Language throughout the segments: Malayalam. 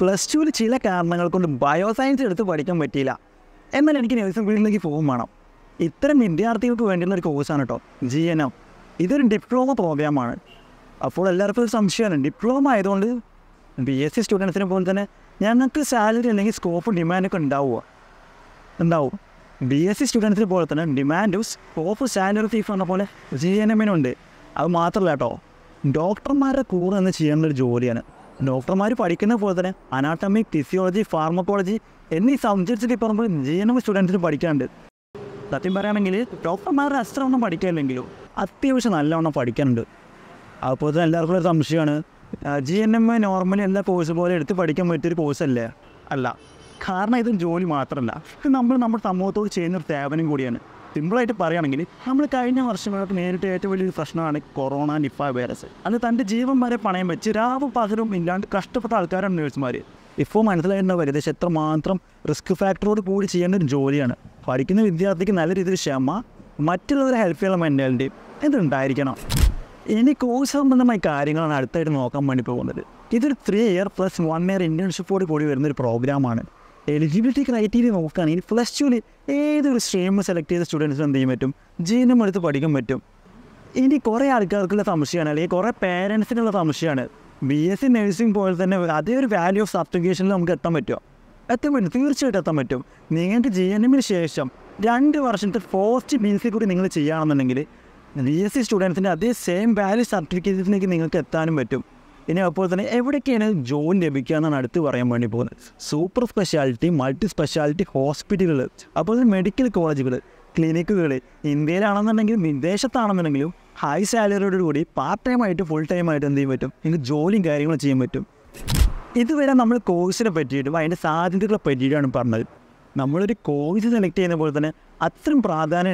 പ്ലസ് ടുവിൽ ചില കാരണങ്ങൾ കൊണ്ട് ബയോ സയൻസ് എടുത്ത് പഠിക്കാൻ പറ്റിയില്ല എന്നാൽ എനിക്ക് നഴ്സിംഗ് ഫീൽഡിലേക്ക് ഫോം വേണം ഇത്തരം വിദ്യാർത്ഥികൾക്ക് വേണ്ടിയുള്ള ഒരു കോഴ്സാണ് കേട്ടോ ജി എൻ എം ഇതൊരു ഡിപ്ലോമ പ്രോഗ്രാമാണ് അപ്പോൾ എല്ലാവർക്കും ഒരു സംശയമാണ് ഡിപ്ലോമ ആയതുകൊണ്ട് ബി എസ് സി സ്റ്റുഡൻസിനെ പോലെ തന്നെ ഞങ്ങൾക്ക് സാലറി അല്ലെങ്കിൽ സ്കോപ്പ് ഡിമാൻഡൊക്കെ ഉണ്ടാവുക ഉണ്ടാവും ബി എസ് സി സ്റ്റുഡൻസിനെ പോലെ തന്നെ ഡിമാൻഡും സ്കോപ്പ് സാലറി ഫീഫ് പറഞ്ഞ പോലെ ജി എൻ എമ്മിനുണ്ട് അത് മാത്രമല്ല കേട്ടോ ഡോക്ടർമാരുടെ കൂടെ നിന്ന് ചെയ്യേണ്ട ഒരു ജോലിയാണ് ഡോക്ടർമാർ പഠിക്കുന്ന പോലെ തന്നെ അനാട്ടമി ഫിസിയോളജി ഫാർമക്കോളജി എന്നീ സബ്ജക്ട്സിൽ ഇപ്പോൾ നമ്മൾ എൻ സ്റ്റുഡൻസിന് പഠിക്കാനുണ്ട് സത്യം പറയുകയാണെങ്കിൽ ഡോക്ടർമാരുടെ അസ്ത്രമൊന്നും പഠിക്കാനില്ലെങ്കിലും അത്യാവശ്യം നല്ലവണ്ണം പഠിക്കാനുണ്ട് അപ്പോൾ തന്നെ എല്ലാവർക്കും ഒരു സംശയമാണ് ജി എൻ എം നോർമലി എല്ലാ കോഴ്സ് പോലെ എടുത്ത് പഠിക്കാൻ പറ്റിയൊരു കോഴ്സല്ലേ അല്ല കാരണം ഇത് ജോലി മാത്രമല്ല ഇത് നമ്മൾ നമ്മുടെ സമൂഹത്തോട് ചെയ്യുന്ന ഒരു സേവനം കൂടിയാണ് സിമ്പിളായിട്ട് പറയുകയാണെങ്കിൽ നമ്മൾ കഴിഞ്ഞ വർഷങ്ങൾക്ക് നേരിട്ട് ഏറ്റവും വലിയൊരു പ്രശ്നമാണ് കൊറോണ നിഫ വൈറസ് അന്ന് തൻ്റെ ജീവൻ വരെ പണയം വെച്ച് രാവും പകലും ഇല്ലാണ്ട് കഷ്ടപ്പെട്ട ആൾക്കാരാണ് നേഴ്സുമാർ ഇപ്പോൾ മനസ്സിലായിട്ടുണ്ടാവും ഏകദേശം മാത്രം റിസ്ക് ഫാക്ടറോട് കൂടി ചെയ്യേണ്ട ഒരു ജോലിയാണ് പഠിക്കുന്ന വിദ്യാർത്ഥിക്ക് നല്ല രീതിയിൽ ക്ഷമ മറ്റുള്ളവരെ ഹെൽപ്പ് ചെയ്യാനുള്ള മെൻ്റാലിറ്റി എന്തുണ്ടായിരിക്കണം ഇനി കോഴ്സ് സംബന്ധമായ കാര്യങ്ങളാണ് അടുത്തായിട്ട് നോക്കാൻ വേണ്ടി പോകുന്നത് ഇതൊരു three year plus one year ഇന്റേൺഷിപ്പോട് കൂടി വരുന്നൊരു പ്രോഗ്രാമാണ് എലിജിബിലിറ്റി ക്രൈറ്റീരിയ നോക്കുകയാണെങ്കിൽ പ്ലസ് ടുവിൽ ഏതൊരു സ്ട്രീം സെലക്ട് ചെയ്ത സ്റ്റുഡൻസിന് എന്ത് ചെയ്യാൻ പറ്റും ജീവനം എടുത്ത് പഠിക്കാൻ പറ്റും ഇനി കുറേ ആൾക്കാർക്കുള്ള സംശയമാണ് അല്ലെങ്കിൽ കുറേ പേരൻസിനുള്ള സംശയമാണ് ബി എസ് സി നഴ്സിംഗ് പോലെ തന്നെ അതേ ഒരു വാല്യൂ ഓഫ് സർട്ടിഫിക്കേഷനിൽ നമുക്ക് എത്താൻ പറ്റുമോ എത്താൻ പറ്റും തീർച്ചയായിട്ടും എത്താൻ പറ്റും നിങ്ങൾക്ക് ജി എൻ എമ്മിന് ശേഷം രണ്ട് വർഷത്തെ ഫോസ്റ്റ് ബി എസ് സി കൂടി നിങ്ങൾ ചെയ്യുകയാണെന്നുണ്ടെങ്കിൽ ബി എസ് സി സ്റ്റുഡൻസിൻ്റെ അതേ സെയിം വാല്യൂ സർട്ടിഫിക്കറ്റിലേക്ക് നിങ്ങൾക്ക് എത്താനും പറ്റും ഇനി അപ്പോൾ തന്നെ എവിടെയൊക്കെയാണ് ജോലി ലഭിക്കുക എന്നാണ് അടുത്ത് പറയാൻ വേണ്ടി പോകുന്നത് സൂപ്പർ സ്പെഷ്യാലിറ്റി മൾട്ടി സ്പെഷ്യാലിറ്റി ഹോസ്പിറ്റലുകൾ അപ്പോൾ മെഡിക്കൽ കോളേജുകൾ ക്ലിനിക്കുകൾ ഇന്ത്യയിലാണെന്നുണ്ടെങ്കിലും വിദേശത്താണെന്നുണ്ടെങ്കിലും ഹൈ സാലറിയോട് കൂടി പാർട്ട് ടൈം ആയിട്ട് ഫുൾ ടൈം ആയിട്ട് എന്ത് ചെയ്യാൻ പറ്റും നിങ്ങൾക്ക് ജോലിയും കാര്യങ്ങളും ചെയ്യാൻ പറ്റും ഇതുവരെ നമ്മൾ കോഴ്സിനെ പറ്റിയിട്ടും അതിൻ്റെ സാധ്യതകളെ പറ്റിയിട്ടാണ് പറഞ്ഞത് നമ്മളൊരു കോഴ്സ് സെലക്ട് ചെയ്യുന്ന പോലെ തന്നെ അത്രയും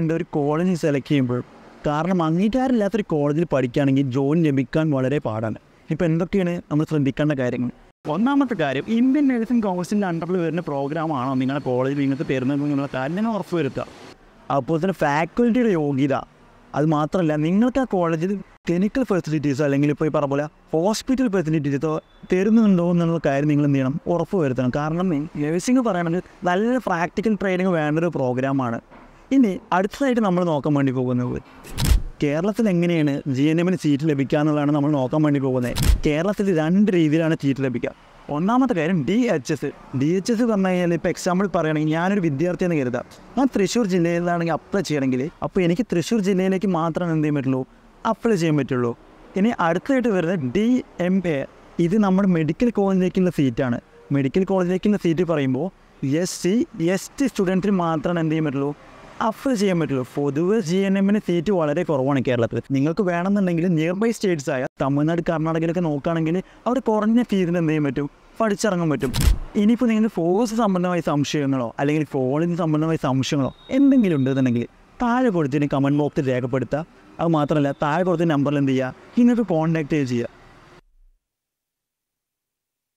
ഉണ്ട് ഒരു കോളേജ് സെലക്ട് ചെയ്യുമ്പോഴും കാരണം അംഗീകാരമില്ലാത്തൊരു കോളേജിൽ പഠിക്കുകയാണെങ്കിൽ ജോലി ലഭിക്കാൻ വളരെ പാടാണ് ഇപ്പോൾ എന്തൊക്കെയാണ് നമ്മൾ ശ്രദ്ധിക്കേണ്ട കാര്യങ്ങൾ ഒന്നാമത്തെ കാര്യം ഇന്ത്യൻ നഴ്സിംഗ് കൗൺസിലിൻ്റെ അണ്ടറിൽ വരുന്ന പ്രോഗ്രാമാണോ നിങ്ങളുടെ കോളേജിൽ നിങ്ങൾക്ക് തരുന്നത് എന്നുള്ള കാര്യം ഉറപ്പ് വരുത്തുക അപ്പോൾ തന്നെ ഫാക്കൽറ്റിയുടെ യോഗ്യത അത് മാത്രമല്ല നിങ്ങൾക്ക് ആ കോളേജിൽ ക്ലിനിക്കൽ ഫെസിലിറ്റീസോ അല്ലെങ്കിൽ ഇപ്പോൾ ഈ പറഞ്ഞ പോലെ ഹോസ്പിറ്റൽ ഫെസിലിറ്റീസോ തരുന്നുണ്ടോ എന്നുള്ള കാര്യം നിങ്ങൾ എന്ത് ചെയ്യണം ഉറപ്പ് വരുത്തണം കാരണം നഴ്സിംഗ് പറയുകയാണെങ്കിൽ നല്ല പ്രാക്ടിക്കൽ ട്രെയിനിങ് വേണ്ട ഒരു പ്രോഗ്രാമാണ് ഇനി അടുത്തതായിട്ട് നമ്മൾ നോക്കാൻ വേണ്ടി പോകുന്നത് കേരളത്തിൽ എങ്ങനെയാണ് ജി എൻ എമ്മിന് സീറ്റ് ലഭിക്കുക എന്നുള്ളതാണ് നമ്മൾ നോക്കാൻ വേണ്ടി പോകുന്നത് കേരളത്തിൽ രണ്ട് രീതിയിലാണ് സീറ്റ് ലഭിക്കുക ഒന്നാമത്തെ കാര്യം D H S D H S പറഞ്ഞു കഴിഞ്ഞാൽ ഇപ്പോൾ എക്സാമ്പിൾ പറയുകയാണെങ്കിൽ ഞാനൊരു വിദ്യാർത്ഥി എന്ന് കരുതാം ഞാൻ തൃശ്ശൂർ ജില്ലയിലാണെങ്കിൽ അപ്ലൈ ചെയ്യണമെങ്കിൽ അപ്പോൾ എനിക്ക് തൃശ്ശൂർ ജില്ലയിലേക്ക് മാത്രമേ എന്ത് ചെയ്യാൻ പറ്റുള്ളൂ അപ്ലൈ ചെയ്യാൻ പറ്റുള്ളൂ ഇനി അടുത്തായിട്ട് വരുന്നത് ഡി എം എ ഇത് നമ്മുടെ മെഡിക്കൽ കോളേജിലേക്കുള്ള സീറ്റാണ് മെഡിക്കൽ കോളേജിലേക്കുള്ള സീറ്റ് പറയുമ്പോൾ എസ് സി എസ് ടി സ്റ്റുഡൻറ്റിന് മാത്രമാണ് എന്ത് ചെയ്യാൻ പറ്റുള്ളൂ അഫർ ചെയ്യാൻ പറ്റുള്ളൂ പൊതുവെ ജി എൻ എമ്മിന് സീറ്റ് വളരെ കുറവാണ് കേരളത്തിൽ നിങ്ങൾക്ക് വേണമെന്നുണ്ടെങ്കിൽ നിയർ ബൈ സ്റ്റേറ്റ്സ് ആയ തമിഴ്നാട് കർണാടകയിലൊക്കെ നോക്കുകയാണെങ്കിൽ അവർ കുറഞ്ഞ ഫീസിന് എന്ത് ചെയ്യാൻ പറ്റും പഠിച്ചിറങ്ങാൻ പറ്റും ഇനിയിപ്പോൾ നിങ്ങൾ ഫോഴ്സ് സംബന്ധമായ സംശയങ്ങളോ അല്ലെങ്കിൽ ഫോണിന് സംബന്ധമായ സംശയങ്ങളോ എന്തെങ്കിലും ഉണ്ടെന്നുണ്ടെങ്കിൽ താഴെ കൊടുത്തിന് കമൻറ്റ് ബോക്സിൽ രേഖപ്പെടുത്തുക അത് മാത്രമല്ല താഴെ കൊടുത്ത നമ്പറിൽ എന്ത് ചെയ്യുക നിങ്ങൾക്ക് കോൺടാക്ട് ചെയ്യുക